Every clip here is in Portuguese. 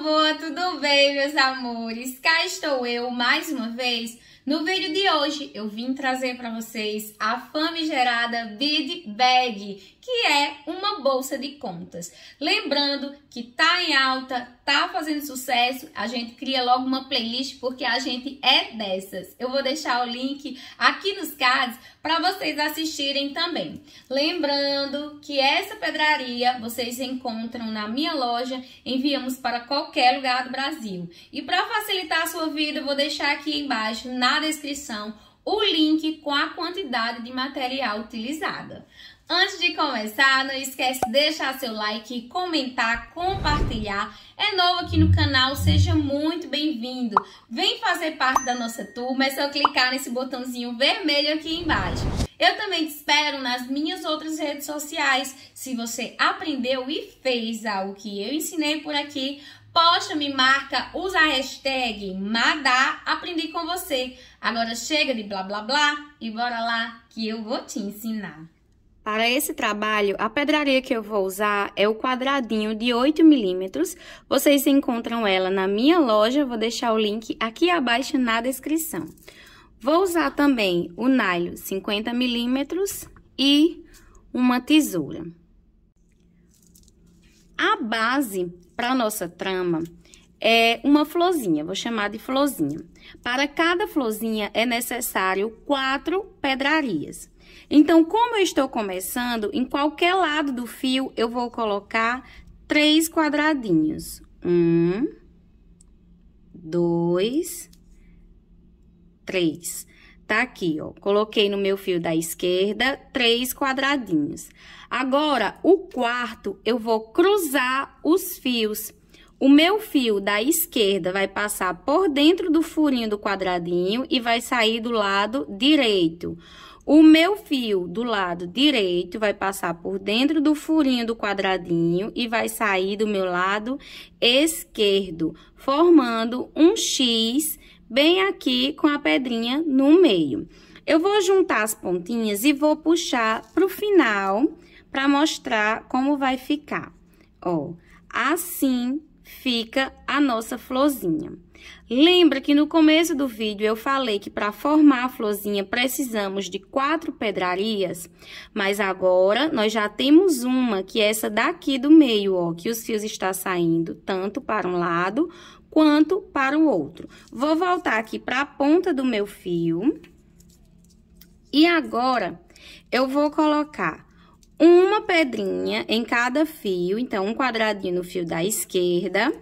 boa, Tudo bem, meus amores? Cá estou eu mais uma vez no vídeo de hoje eu vim trazer para vocês a famigerada Bid Bag, que é uma bolsa de contas. Lembrando que tá em alta, tá fazendo sucesso, a gente cria logo uma playlist porque a gente é dessas. Eu vou deixar o link aqui nos cards para vocês assistirem também. Lembrando que essa pedraria vocês encontram na minha loja, enviamos para qualquer lugar do Brasil. E para facilitar a sua vida, eu vou deixar aqui embaixo na descrição o link com a quantidade de material utilizada. Antes de começar, não esquece de deixar seu like, comentar, compartilhar. É novo aqui no canal, seja muito bem-vindo. Vem fazer parte da nossa turma, é só clicar nesse botãozinho vermelho aqui embaixo. Eu também te espero nas minhas outras redes sociais. Se você aprendeu e fez algo que eu ensinei por aqui, Posta, me marca, usa a hashtag Madá, aprendi com você. Agora chega de blá blá blá e bora lá que eu vou te ensinar. Para esse trabalho, a pedraria que eu vou usar é o quadradinho de 8 milímetros. Vocês encontram ela na minha loja, vou deixar o link aqui abaixo na descrição. Vou usar também o nylon 50 milímetros e uma tesoura. A base para nossa trama é uma florzinha, vou chamar de florzinha. Para cada florzinha é necessário quatro pedrarias. Então, como eu estou começando, em qualquer lado do fio eu vou colocar três quadradinhos. Um, dois, três. Tá aqui, ó. Coloquei no meu fio da esquerda três quadradinhos. Agora, o quarto, eu vou cruzar os fios. O meu fio da esquerda vai passar por dentro do furinho do quadradinho e vai sair do lado direito. O meu fio do lado direito vai passar por dentro do furinho do quadradinho e vai sair do meu lado esquerdo, formando um X bem aqui com a pedrinha no meio. Eu vou juntar as pontinhas e vou puxar pro final para mostrar como vai ficar. Ó, assim fica a nossa florzinha. Lembra que no começo do vídeo eu falei que para formar a florzinha precisamos de quatro pedrarias? Mas agora nós já temos uma, que é essa daqui do meio, ó, que os fios estão saindo tanto para um lado quanto para o outro. Vou voltar aqui para a ponta do meu fio. E agora, eu vou colocar uma pedrinha em cada fio. Então, um quadradinho no fio da esquerda,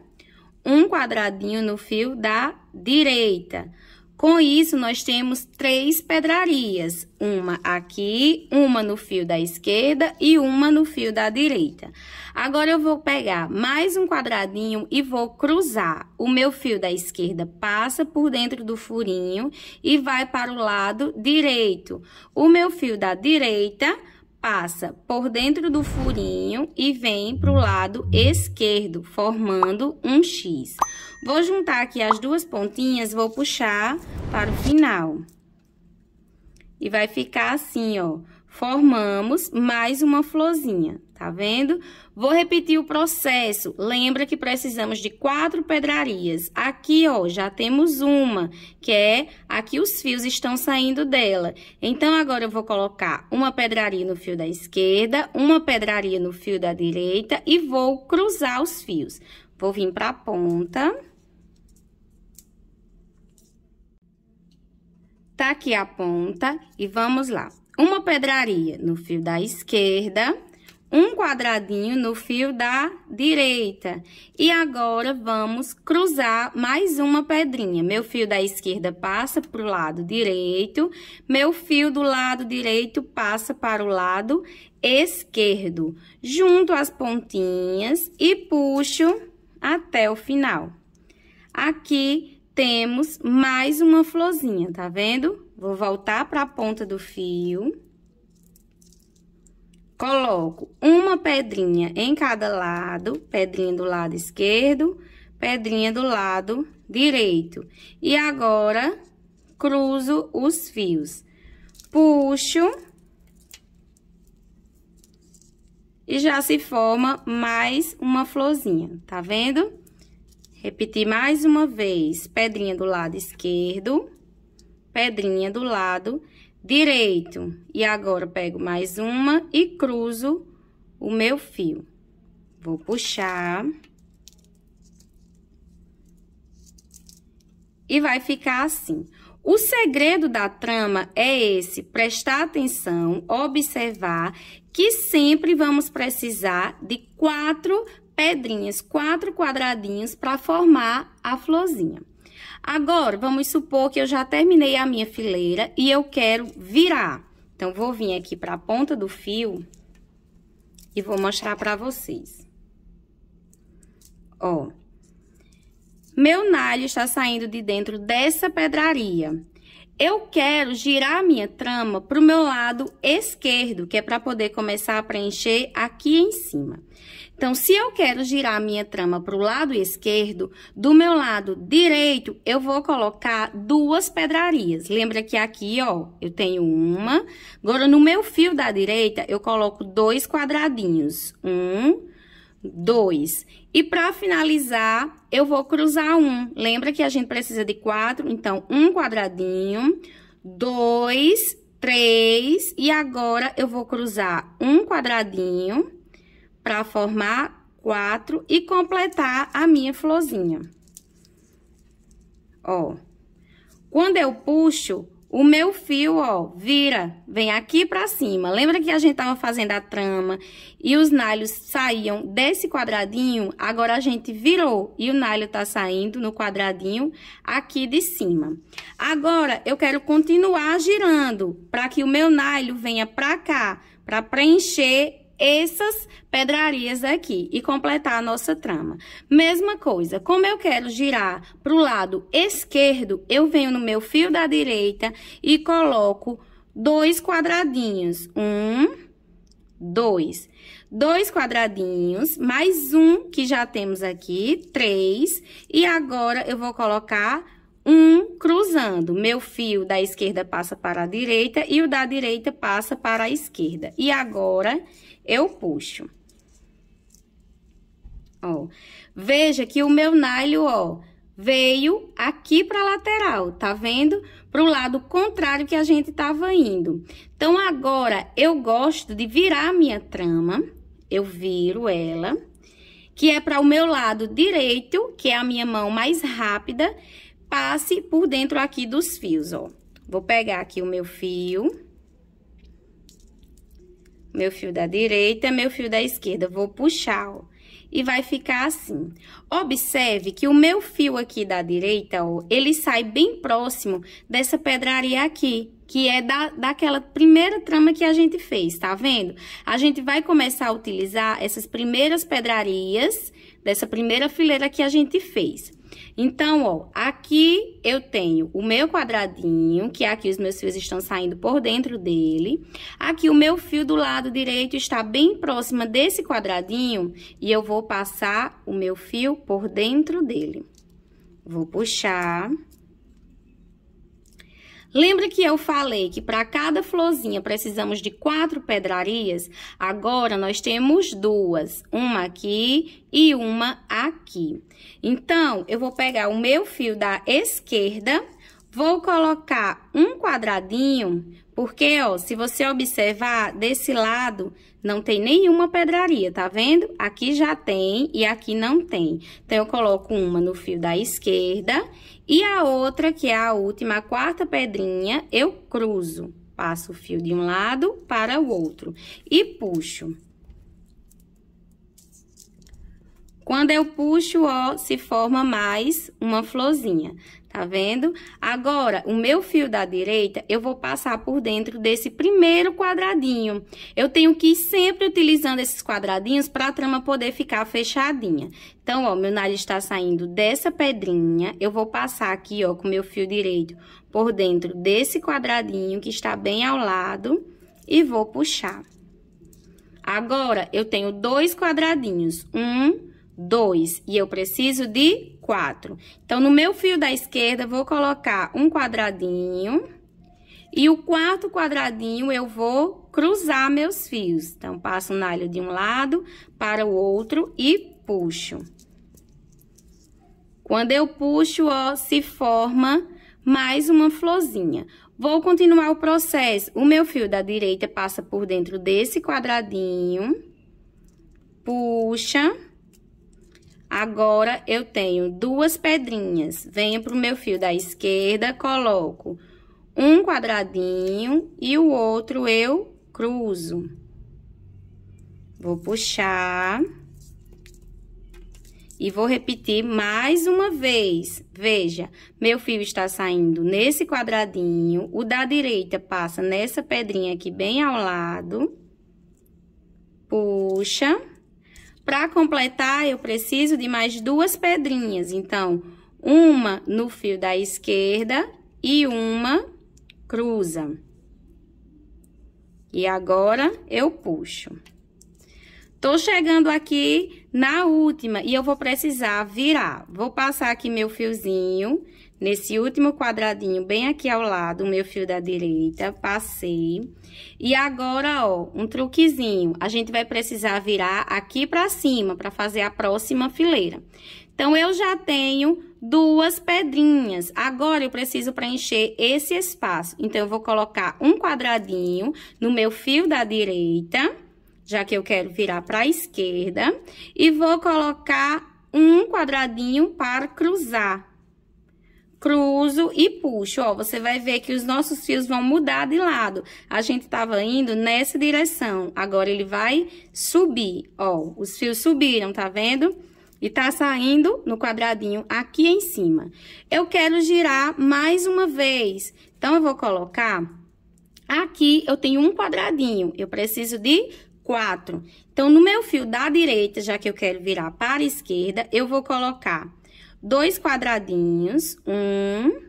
um quadradinho no fio da direita. Com isso, nós temos três pedrarias, uma aqui, uma no fio da esquerda e uma no fio da direita. Agora, eu vou pegar mais um quadradinho e vou cruzar. O meu fio da esquerda passa por dentro do furinho e vai para o lado direito. O meu fio da direita passa por dentro do furinho e vem para o lado esquerdo, formando um X. Vou juntar aqui as duas pontinhas, vou puxar para o final. E vai ficar assim, ó. Formamos mais uma florzinha tá vendo? Vou repetir o processo. Lembra que precisamos de quatro pedrarias. Aqui, ó, já temos uma, que é aqui os fios estão saindo dela. Então, agora eu vou colocar uma pedraria no fio da esquerda, uma pedraria no fio da direita e vou cruzar os fios. Vou vir pra ponta. Tá aqui a ponta e vamos lá. Uma pedraria no fio da esquerda um quadradinho no fio da direita. E agora, vamos cruzar mais uma pedrinha. Meu fio da esquerda passa para o lado direito, meu fio do lado direito passa para o lado esquerdo. Junto as pontinhas e puxo até o final. Aqui temos mais uma florzinha, tá vendo? Vou voltar para a ponta do fio coloco uma pedrinha em cada lado, pedrinha do lado esquerdo, pedrinha do lado direito. E agora, cruzo os fios. Puxo. E já se forma mais uma florzinha, tá vendo? Repetir mais uma vez, pedrinha do lado esquerdo, pedrinha do lado direito direito. E agora, pego mais uma e cruzo o meu fio. Vou puxar. E vai ficar assim. O segredo da trama é esse, prestar atenção, observar que sempre vamos precisar de quatro pedrinhas, quatro quadradinhos para formar a florzinha. Agora, vamos supor que eu já terminei a minha fileira e eu quero virar. Então, vou vir aqui para a ponta do fio e vou mostrar para vocês. Ó. Meu nalho está saindo de dentro dessa pedraria. Eu quero girar a minha trama para o meu lado esquerdo, que é para poder começar a preencher aqui em cima. Então, se eu quero girar a minha trama para o lado esquerdo, do meu lado direito, eu vou colocar duas pedrarias. Lembra que aqui, ó, eu tenho uma. Agora, no meu fio da direita, eu coloco dois quadradinhos. Um, dois. E para finalizar, eu vou cruzar um. Lembra que a gente precisa de quatro? Então, um quadradinho, dois, três. E agora, eu vou cruzar um quadradinho para formar quatro e completar a minha florzinha. Ó, quando eu puxo, o meu fio, ó, vira, vem aqui pra cima. Lembra que a gente tava fazendo a trama e os nalhos saíam desse quadradinho? Agora a gente virou e o nalho tá saindo no quadradinho aqui de cima. Agora, eu quero continuar girando para que o meu nalho venha pra cá, para preencher essas pedrarias aqui e completar a nossa trama. Mesma coisa, como eu quero girar para o lado esquerdo, eu venho no meu fio da direita e coloco dois quadradinhos. Um, dois. Dois quadradinhos, mais um que já temos aqui, três. E agora eu vou colocar um cruzando. Meu fio da esquerda passa para a direita e o da direita passa para a esquerda. E agora, eu puxo. Ó, veja que o meu nylon, ó, veio aqui para a lateral, tá vendo? Para o lado contrário que a gente estava indo. Então, agora, eu gosto de virar a minha trama, eu viro ela, que é para o meu lado direito, que é a minha mão mais rápida, passe por dentro aqui dos fios, ó. Vou pegar aqui o meu fio. Meu fio da direita, meu fio da esquerda. Vou puxar, ó. E vai ficar assim. Observe que o meu fio aqui da direita, ó, ele sai bem próximo dessa pedraria aqui, que é da, daquela primeira trama que a gente fez, tá vendo? A gente vai começar a utilizar essas primeiras pedrarias dessa primeira fileira que a gente fez. Então, ó, aqui eu tenho o meu quadradinho, que é aqui os meus fios estão saindo por dentro dele. Aqui o meu fio do lado direito está bem próximo desse quadradinho e eu vou passar o meu fio por dentro dele. Vou puxar... Lembra que eu falei que para cada florzinha precisamos de quatro pedrarias? Agora nós temos duas, uma aqui e uma aqui. Então, eu vou pegar o meu fio da esquerda, vou colocar um quadradinho, porque, ó, se você observar desse lado, não tem nenhuma pedraria, tá vendo? Aqui já tem e aqui não tem. Então, eu coloco uma no fio da esquerda e a outra, que é a última, a quarta pedrinha, eu cruzo. Passo o fio de um lado para o outro e puxo. Quando eu puxo ó, se forma mais uma florzinha, tá vendo? Agora, o meu fio da direita, eu vou passar por dentro desse primeiro quadradinho. Eu tenho que ir sempre utilizando esses quadradinhos para a trama poder ficar fechadinha. Então, ó, meu nariz está saindo dessa pedrinha, eu vou passar aqui, ó, com meu fio direito por dentro desse quadradinho que está bem ao lado e vou puxar. Agora, eu tenho dois quadradinhos, um 2 e eu preciso de 4. Então, no meu fio da esquerda, vou colocar um quadradinho e o quarto quadradinho eu vou cruzar meus fios. Então, passo um nalho de um lado para o outro e puxo. Quando eu puxo, ó, se forma mais uma florzinha. Vou continuar o processo. O meu fio da direita passa por dentro desse quadradinho, puxa Agora, eu tenho duas pedrinhas. Venho pro meu fio da esquerda, coloco um quadradinho e o outro eu cruzo. Vou puxar. E vou repetir mais uma vez. Veja, meu fio está saindo nesse quadradinho, o da direita passa nessa pedrinha aqui bem ao lado. Puxa. Para completar, eu preciso de mais duas pedrinhas. Então, uma no fio da esquerda e uma cruza. E agora, eu puxo. Tô chegando aqui na última e eu vou precisar virar. Vou passar aqui meu fiozinho nesse último quadradinho, bem aqui ao lado, o meu fio da direita, passei. E agora, ó, um truquezinho. A gente vai precisar virar aqui pra cima, pra fazer a próxima fileira. Então, eu já tenho duas pedrinhas. Agora, eu preciso preencher esse espaço. Então, eu vou colocar um quadradinho no meu fio da direita, já que eu quero virar para a esquerda. E vou colocar um quadradinho para cruzar cruzo e puxo. Ó, você vai ver que os nossos fios vão mudar de lado. A gente estava indo nessa direção. Agora, ele vai subir, ó. Os fios subiram, tá vendo? E tá saindo no quadradinho aqui em cima. Eu quero girar mais uma vez. Então, eu vou colocar... Aqui, eu tenho um quadradinho. Eu preciso de quatro. Então, no meu fio da direita, já que eu quero virar para a esquerda, eu vou colocar dois quadradinhos, um,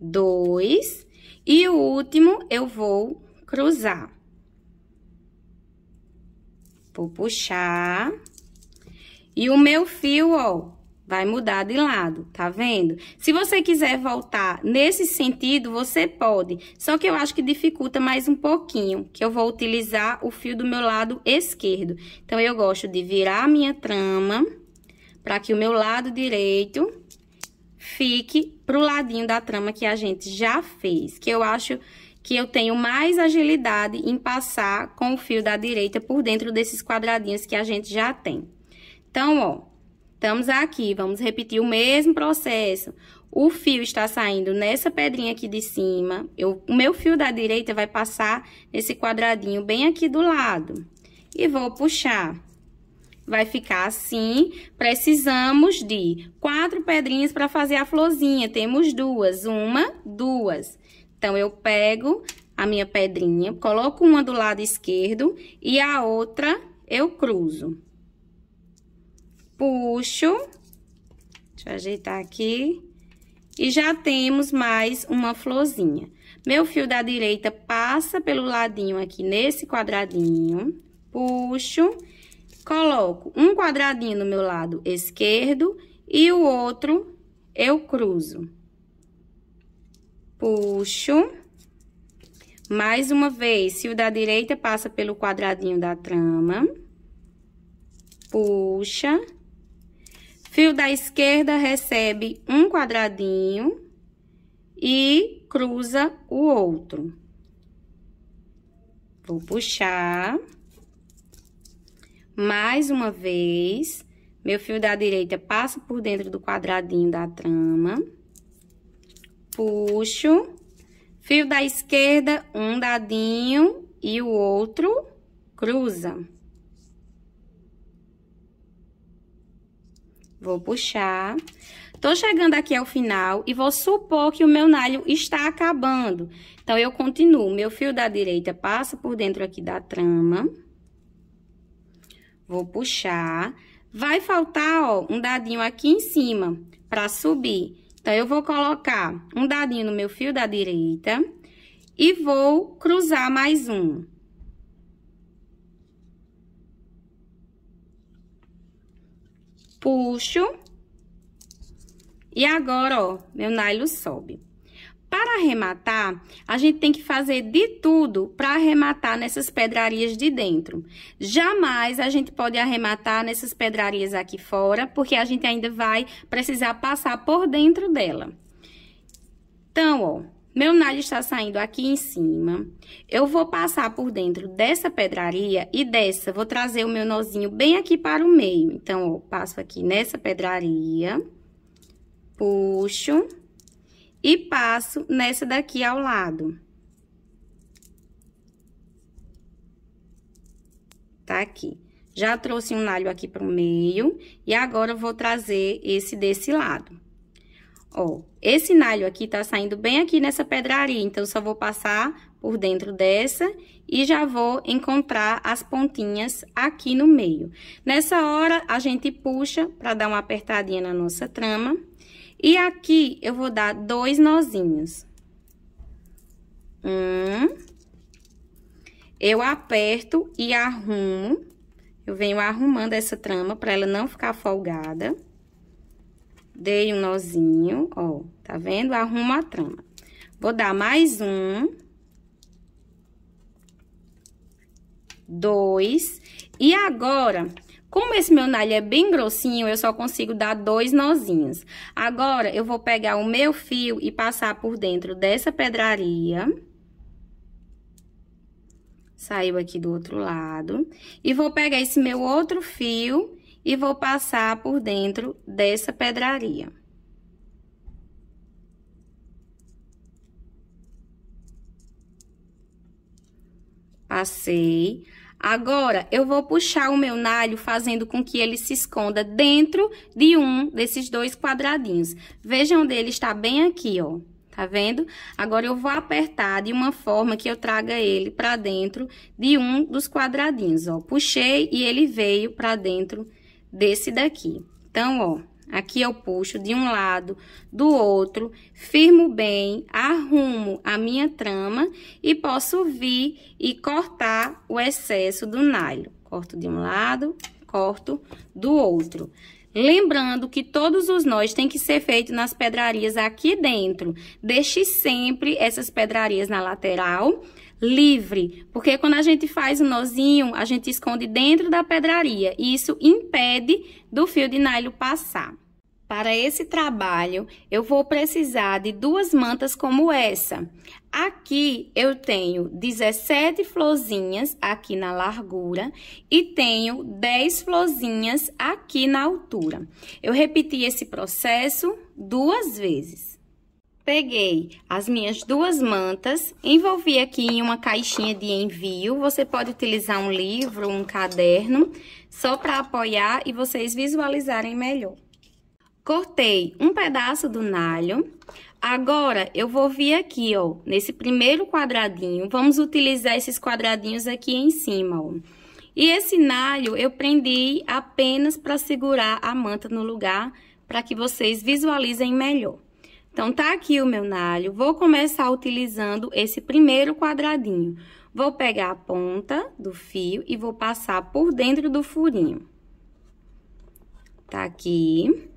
dois, e o último eu vou cruzar. Vou puxar. E o meu fio, ó, vai mudar de lado, tá vendo? Se você quiser voltar nesse sentido, você pode. Só que eu acho que dificulta mais um pouquinho, que eu vou utilizar o fio do meu lado esquerdo. Então, eu gosto de virar a minha trama para que o meu lado direito fique pro ladinho da trama que a gente já fez, que eu acho que eu tenho mais agilidade em passar com o fio da direita por dentro desses quadradinhos que a gente já tem. Então, ó, estamos aqui, vamos repetir o mesmo processo. O fio está saindo nessa pedrinha aqui de cima, eu, o meu fio da direita vai passar nesse quadradinho bem aqui do lado. E vou puxar Vai ficar assim. Precisamos de quatro pedrinhas para fazer a florzinha. Temos duas. Uma, duas. Então, eu pego a minha pedrinha, coloco uma do lado esquerdo e a outra eu cruzo. Puxo. Deixa eu ajeitar aqui. E já temos mais uma florzinha. Meu fio da direita passa pelo ladinho aqui nesse quadradinho. Puxo coloco um quadradinho no meu lado esquerdo e o outro eu cruzo. Puxo. Mais uma vez, fio da direita passa pelo quadradinho da trama. Puxa. Fio da esquerda recebe um quadradinho e cruza o outro. Vou puxar. Mais uma vez, meu fio da direita passa por dentro do quadradinho da trama. Puxo. Fio da esquerda, um dadinho e o outro cruza. Vou puxar. Tô chegando aqui ao final e vou supor que o meu nalho está acabando. Então, eu continuo. Meu fio da direita passa por dentro aqui da trama. Vou puxar. Vai faltar, ó, um dadinho aqui em cima para subir. Então, eu vou colocar um dadinho no meu fio da direita e vou cruzar mais um. Puxo. E agora, ó, meu nylon sobe para arrematar, a gente tem que fazer de tudo para arrematar nessas pedrarias de dentro. Jamais a gente pode arrematar nessas pedrarias aqui fora, porque a gente ainda vai precisar passar por dentro dela. Então, ó, meu nalho está saindo aqui em cima. Eu vou passar por dentro dessa pedraria e dessa. Vou trazer o meu nozinho bem aqui para o meio. Então, ó, passo aqui nessa pedraria. Puxo e passo nessa daqui ao lado. Tá aqui. Já trouxe um nalho aqui pro meio, e agora vou trazer esse desse lado. Ó, esse nalho aqui tá saindo bem aqui nessa pedraria, então, só vou passar por dentro dessa e já vou encontrar as pontinhas aqui no meio. Nessa hora, a gente puxa pra dar uma apertadinha na nossa trama. E aqui, eu vou dar dois nozinhos. Um. Eu aperto e arrumo. Eu venho arrumando essa trama para ela não ficar folgada. Dei um nozinho, ó, tá vendo? Arrumo a trama. Vou dar mais um. Dois. E agora, como esse meu nalho é bem grossinho, eu só consigo dar dois nozinhos. Agora, eu vou pegar o meu fio e passar por dentro dessa pedraria. Saiu aqui do outro lado. E vou pegar esse meu outro fio e vou passar por dentro dessa pedraria. Passei. Agora, eu vou puxar o meu nalho fazendo com que ele se esconda dentro de um desses dois quadradinhos. Vejam onde ele está bem aqui, ó. Tá vendo? Agora, eu vou apertar de uma forma que eu traga ele pra dentro de um dos quadradinhos, ó. Puxei e ele veio pra dentro desse daqui. Então, ó, Aqui eu puxo de um lado, do outro, firmo bem, arrumo a minha trama e posso vir e cortar o excesso do nylon. Corto de um lado, corto do outro. Lembrando que todos os nós têm que ser feitos nas pedrarias aqui dentro. Deixe sempre essas pedrarias na lateral livre, porque quando a gente faz o um nozinho, a gente esconde dentro da pedraria e isso impede do fio de nylon passar. Para esse trabalho, eu vou precisar de duas mantas como essa. Aqui eu tenho 17 florzinhas aqui na largura e tenho 10 florzinhas aqui na altura. Eu repeti esse processo duas vezes. Peguei as minhas duas mantas, envolvi aqui em uma caixinha de envio. Você pode utilizar um livro, um caderno, só para apoiar e vocês visualizarem melhor. Cortei um pedaço do nalho. Agora, eu vou vir aqui, ó, nesse primeiro quadradinho. Vamos utilizar esses quadradinhos aqui em cima, ó. E esse nalho eu prendi apenas para segurar a manta no lugar, para que vocês visualizem melhor. Então, tá aqui o meu nalho. Vou começar utilizando esse primeiro quadradinho. Vou pegar a ponta do fio e vou passar por dentro do furinho. Tá aqui.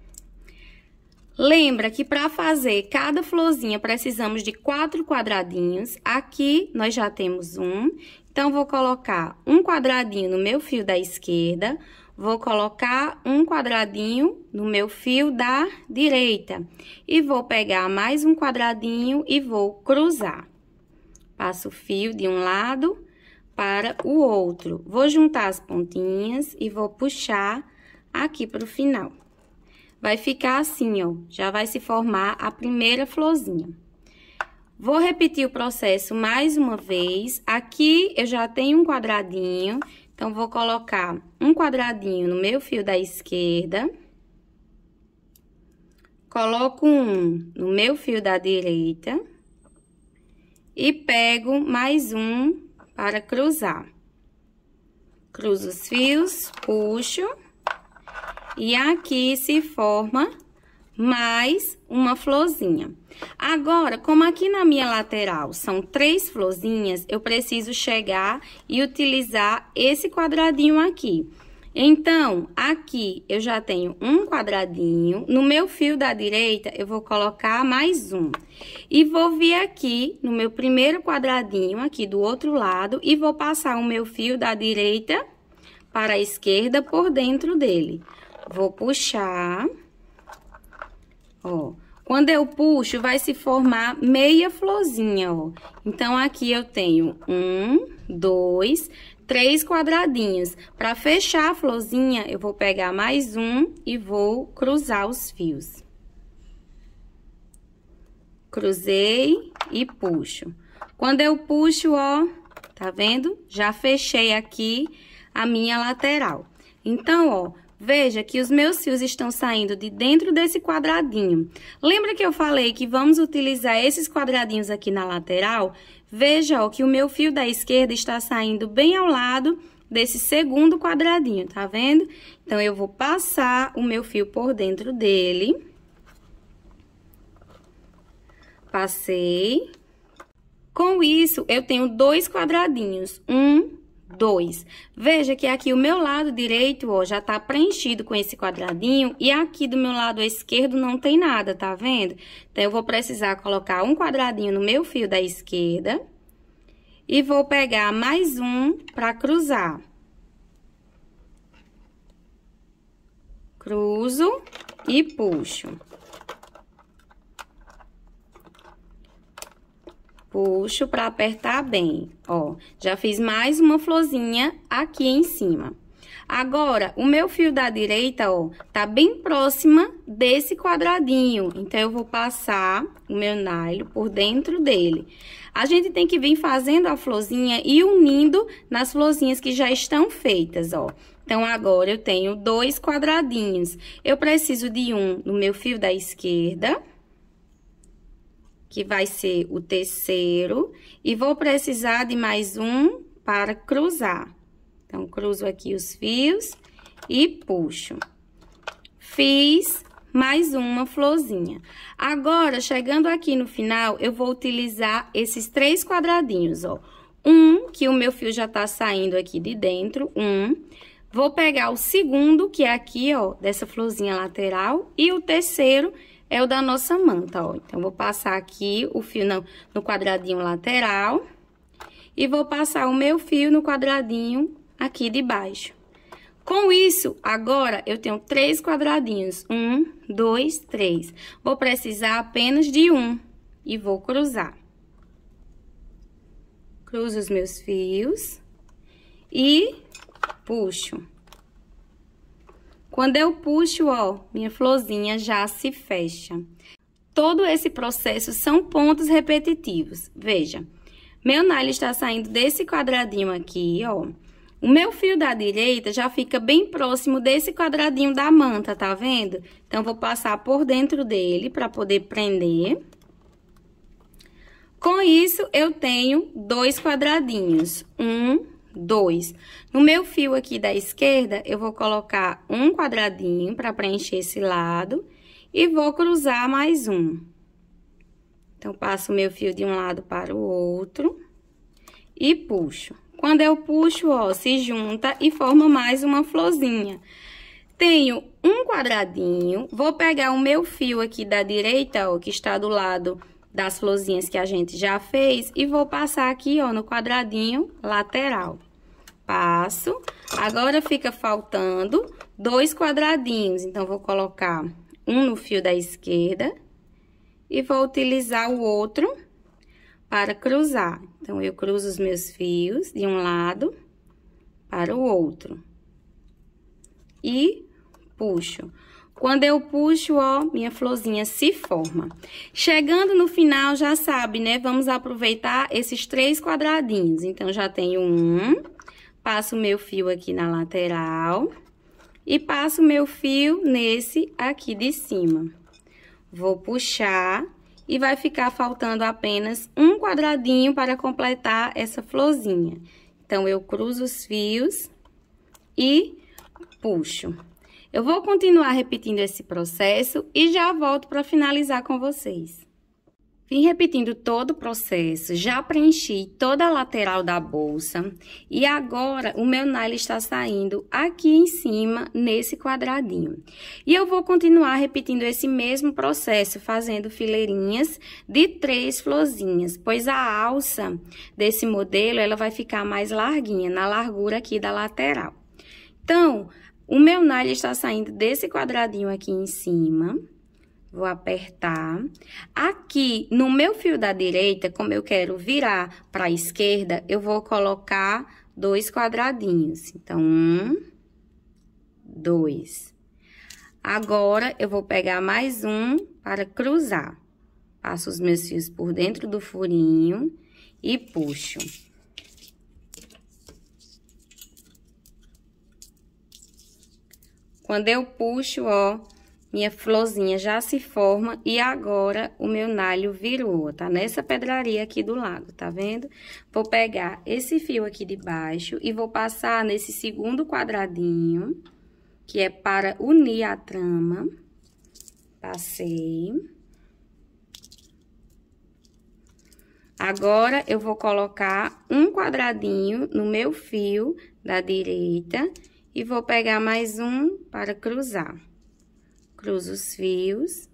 Lembra que para fazer cada florzinha precisamos de quatro quadradinhos. Aqui nós já temos um. Então, vou colocar um quadradinho no meu fio da esquerda, Vou colocar um quadradinho no meu fio da direita. E vou pegar mais um quadradinho e vou cruzar. Passo o fio de um lado para o outro. Vou juntar as pontinhas e vou puxar aqui para o final. Vai ficar assim, ó. Já vai se formar a primeira florzinha. Vou repetir o processo mais uma vez. Aqui eu já tenho um quadradinho, então, vou colocar um quadradinho no meu fio da esquerda. Coloco um no meu fio da direita. E pego mais um para cruzar. Cruzo os fios, puxo. E aqui se forma mais uma florzinha. Agora, como aqui na minha lateral são três florzinhas, eu preciso chegar e utilizar esse quadradinho aqui. Então, aqui eu já tenho um quadradinho, no meu fio da direita eu vou colocar mais um. E vou vir aqui no meu primeiro quadradinho, aqui do outro lado, e vou passar o meu fio da direita para a esquerda por dentro dele. Vou puxar ó. Quando eu puxo, vai se formar meia florzinha, ó. Então, aqui eu tenho um, dois, três quadradinhos. Para fechar a florzinha, eu vou pegar mais um e vou cruzar os fios. Cruzei e puxo. Quando eu puxo, ó, tá vendo? Já fechei aqui a minha lateral. Então, ó, Veja que os meus fios estão saindo de dentro desse quadradinho. Lembra que eu falei que vamos utilizar esses quadradinhos aqui na lateral? Veja ó, que o meu fio da esquerda está saindo bem ao lado desse segundo quadradinho, tá vendo? Então, eu vou passar o meu fio por dentro dele. Passei. Com isso, eu tenho dois quadradinhos. Um 2. Veja que aqui o meu lado direito, ó, já tá preenchido com esse quadradinho e aqui do meu lado esquerdo não tem nada, tá vendo? Então, eu vou precisar colocar um quadradinho no meu fio da esquerda e vou pegar mais um pra cruzar. Cruzo e puxo. puxo para apertar bem, ó. Já fiz mais uma florzinha aqui em cima. Agora, o meu fio da direita, ó, tá bem próxima desse quadradinho. Então, eu vou passar o meu nylon por dentro dele. A gente tem que vir fazendo a florzinha e unindo nas florzinhas que já estão feitas, ó. Então, agora eu tenho dois quadradinhos. Eu preciso de um no meu fio da esquerda que vai ser o terceiro, e vou precisar de mais um para cruzar. Então, cruzo aqui os fios e puxo. Fiz mais uma florzinha. Agora, chegando aqui no final, eu vou utilizar esses três quadradinhos, ó. Um, que o meu fio já tá saindo aqui de dentro, um. Vou pegar o segundo, que é aqui, ó, dessa florzinha lateral, e o terceiro, que é o da nossa manta, ó. Então, vou passar aqui o fio no, no quadradinho lateral e vou passar o meu fio no quadradinho aqui de baixo. Com isso, agora, eu tenho três quadradinhos. Um, dois, três. Vou precisar apenas de um e vou cruzar. Cruzo os meus fios e puxo. Quando eu puxo, ó, minha florzinha já se fecha. Todo esse processo são pontos repetitivos. Veja, meu nylon está saindo desse quadradinho aqui, ó. O meu fio da direita já fica bem próximo desse quadradinho da manta, tá vendo? Então, vou passar por dentro dele para poder prender. Com isso, eu tenho dois quadradinhos. Um Dois. No meu fio aqui da esquerda, eu vou colocar um quadradinho para preencher esse lado e vou cruzar mais um. Então, passo o meu fio de um lado para o outro e puxo. Quando eu puxo, ó, se junta e forma mais uma florzinha. Tenho um quadradinho, vou pegar o meu fio aqui da direita, ó, que está do lado das florzinhas que a gente já fez, e vou passar aqui, ó, no quadradinho lateral passo. Agora fica faltando dois quadradinhos, então vou colocar um no fio da esquerda e vou utilizar o outro para cruzar. Então, eu cruzo os meus fios de um lado para o outro. E puxo. Quando eu puxo, ó, minha florzinha se forma. Chegando no final, já sabe, né? Vamos aproveitar esses três quadradinhos. Então, já tenho um, Passo meu fio aqui na lateral. E passo meu fio nesse aqui de cima. Vou puxar e vai ficar faltando apenas um quadradinho para completar essa florzinha. Então, eu cruzo os fios e puxo. Eu vou continuar repetindo esse processo e já volto para finalizar com vocês. Vim repetindo todo o processo, já preenchi toda a lateral da bolsa e agora o meu nylon está saindo aqui em cima nesse quadradinho. E eu vou continuar repetindo esse mesmo processo, fazendo fileirinhas de três florzinhas, pois a alça desse modelo ela vai ficar mais larguinha, na largura aqui da lateral. Então, o meu nylon está saindo desse quadradinho aqui em cima Vou apertar. Aqui, no meu fio da direita, como eu quero virar para a esquerda, eu vou colocar dois quadradinhos. Então, um, dois. Agora, eu vou pegar mais um para cruzar. Passo os meus fios por dentro do furinho e puxo. Quando eu puxo, ó, minha florzinha já se forma e agora o meu nalho virou, tá nessa pedraria aqui do lado, tá vendo? Vou pegar esse fio aqui de baixo e vou passar nesse segundo quadradinho, que é para unir a trama. Passei. Agora, eu vou colocar um quadradinho no meu fio da direita e vou pegar mais um para cruzar cruzo os fios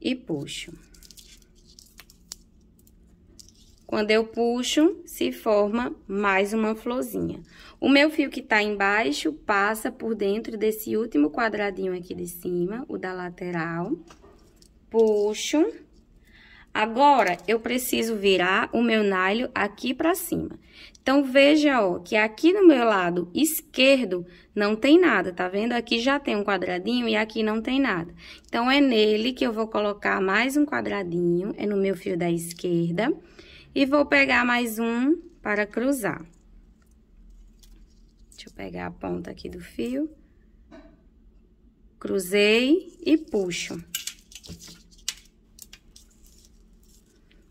e puxo. Quando eu puxo, se forma mais uma florzinha. O meu fio que tá embaixo passa por dentro desse último quadradinho aqui de cima, o da lateral. Puxo. Agora, eu preciso virar o meu nylon aqui pra cima. Então, veja ó, que aqui no meu lado esquerdo não tem nada, tá vendo? Aqui já tem um quadradinho e aqui não tem nada. Então, é nele que eu vou colocar mais um quadradinho, é no meu fio da esquerda. E vou pegar mais um para cruzar. Deixa eu pegar a ponta aqui do fio. Cruzei e puxo.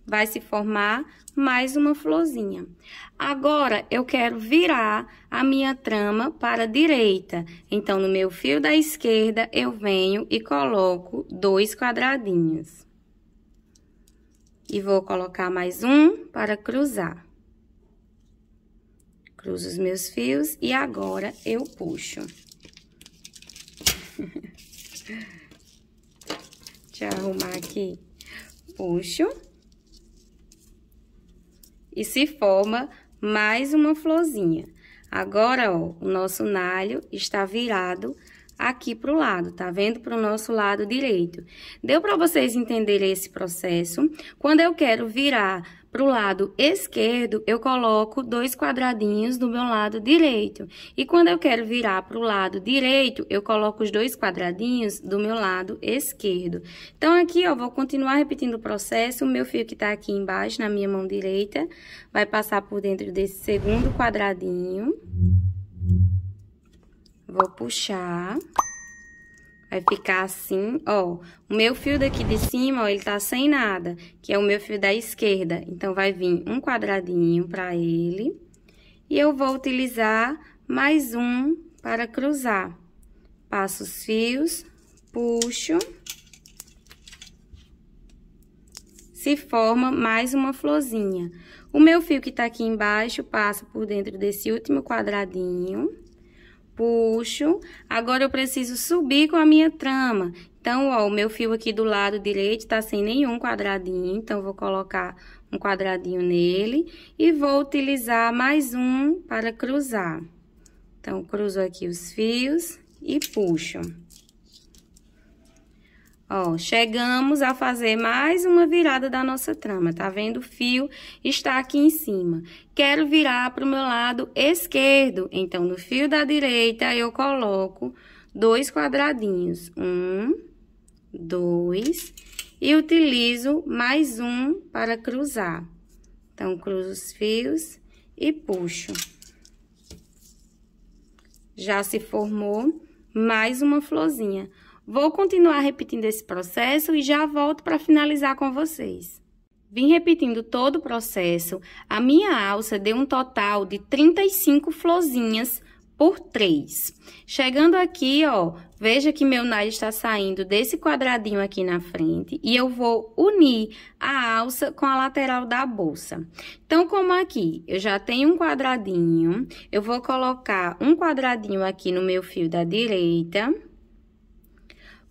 Vai se formar mais uma florzinha. Agora, eu quero virar a minha trama para a direita. Então, no meu fio da esquerda, eu venho e coloco dois quadradinhos. E vou colocar mais um para cruzar. Cruzo os meus fios e agora eu puxo. Deixa eu arrumar aqui. Puxo e se forma mais uma florzinha. Agora, ó, o nosso nalho está virado aqui pro lado, tá vendo? Pro nosso lado direito. Deu para vocês entenderem esse processo? Quando eu quero virar para o lado esquerdo, eu coloco dois quadradinhos do meu lado direito. E quando eu quero virar para o lado direito, eu coloco os dois quadradinhos do meu lado esquerdo. Então, aqui, ó, vou continuar repetindo o processo. O meu fio que está aqui embaixo, na minha mão direita, vai passar por dentro desse segundo quadradinho. Vou puxar. Vai ficar assim, ó. O meu fio daqui de cima, ó, ele tá sem nada, que é o meu fio da esquerda. Então, vai vir um quadradinho pra ele. E eu vou utilizar mais um para cruzar. Passo os fios, puxo. Se forma mais uma florzinha. O meu fio que tá aqui embaixo, passa por dentro desse último quadradinho puxo. Agora, eu preciso subir com a minha trama. Então, ó, o meu fio aqui do lado direito tá sem nenhum quadradinho, então, vou colocar um quadradinho nele. E vou utilizar mais um para cruzar. Então, cruzo aqui os fios e puxo. Ó, chegamos a fazer mais uma virada da nossa trama, tá vendo? O fio está aqui em cima. Quero virar para o meu lado esquerdo, então no fio da direita eu coloco dois quadradinhos. Um, dois, e utilizo mais um para cruzar. Então, cruzo os fios e puxo. Já se formou mais uma florzinha. Vou continuar repetindo esse processo e já volto para finalizar com vocês. Vim repetindo todo o processo. A minha alça deu um total de 35 florzinhas por 3. Chegando aqui, ó, veja que meu nai está saindo desse quadradinho aqui na frente e eu vou unir a alça com a lateral da bolsa. Então, como aqui eu já tenho um quadradinho, eu vou colocar um quadradinho aqui no meu fio da direita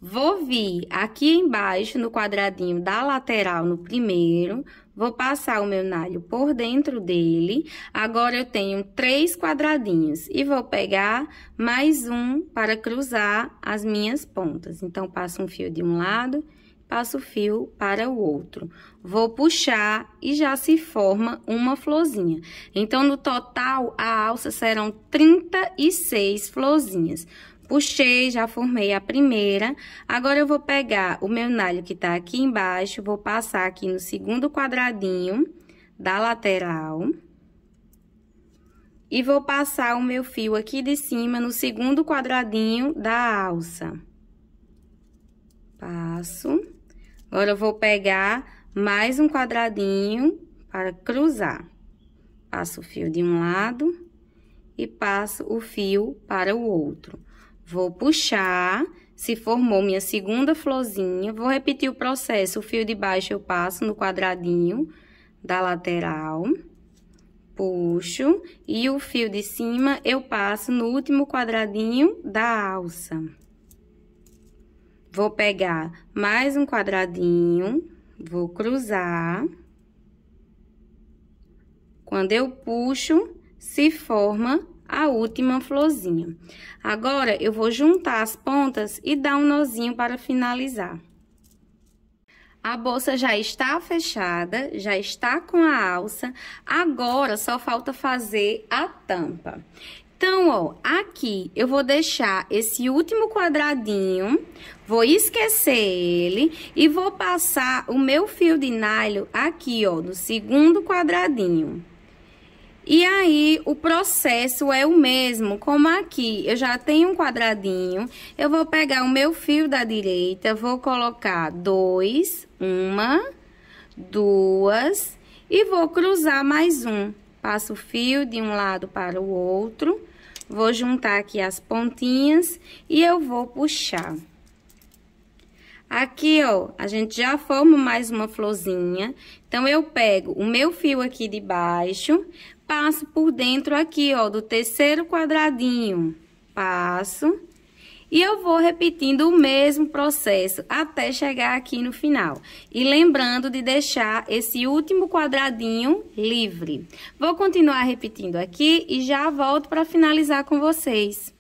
Vou vir aqui embaixo no quadradinho da lateral no primeiro, vou passar o meu nalho por dentro dele. Agora, eu tenho três quadradinhos e vou pegar mais um para cruzar as minhas pontas. Então, passo um fio de um lado, passo o fio para o outro. Vou puxar e já se forma uma florzinha. Então, no total, a alça serão 36 florzinhas. Puxei, já formei a primeira. Agora, eu vou pegar o meu nalho que tá aqui embaixo, vou passar aqui no segundo quadradinho da lateral. E vou passar o meu fio aqui de cima no segundo quadradinho da alça. Passo. Agora, eu vou pegar mais um quadradinho para cruzar. Passo o fio de um lado e passo o fio para o outro. Vou puxar, se formou minha segunda florzinha, vou repetir o processo, o fio de baixo eu passo no quadradinho da lateral, puxo, e o fio de cima eu passo no último quadradinho da alça. Vou pegar mais um quadradinho, vou cruzar. Quando eu puxo, se forma a última florzinha. Agora, eu vou juntar as pontas e dar um nozinho para finalizar. A bolsa já está fechada, já está com a alça, agora só falta fazer a tampa. Então, ó, aqui eu vou deixar esse último quadradinho, vou esquecer ele e vou passar o meu fio de nylon aqui, ó, no segundo quadradinho. E aí, o processo é o mesmo, como aqui, eu já tenho um quadradinho, eu vou pegar o meu fio da direita, vou colocar dois, uma, duas, e vou cruzar mais um. Passo o fio de um lado para o outro, vou juntar aqui as pontinhas e eu vou puxar. Aqui, ó, a gente já forma mais uma florzinha. Então, eu pego o meu fio aqui de baixo, passo por dentro aqui, ó, do terceiro quadradinho. Passo. E eu vou repetindo o mesmo processo até chegar aqui no final. E lembrando de deixar esse último quadradinho livre. Vou continuar repetindo aqui e já volto para finalizar com vocês.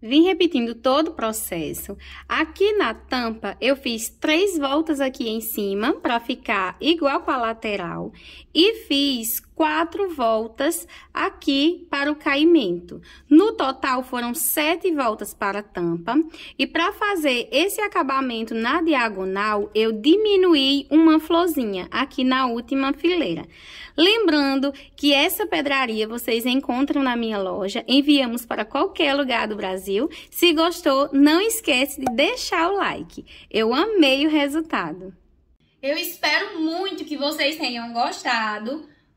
Vim repetindo todo o processo. Aqui na tampa, eu fiz três voltas aqui em cima para ficar igual com a lateral. E fiz quatro voltas aqui para o caimento. No total, foram sete voltas para a tampa. E para fazer esse acabamento na diagonal, eu diminuí uma florzinha aqui na última fileira. Lembrando que essa pedraria vocês encontram na minha loja, enviamos para qualquer lugar do Brasil. Se gostou, não esquece de deixar o like. Eu amei o resultado. Eu espero muito que vocês tenham gostado.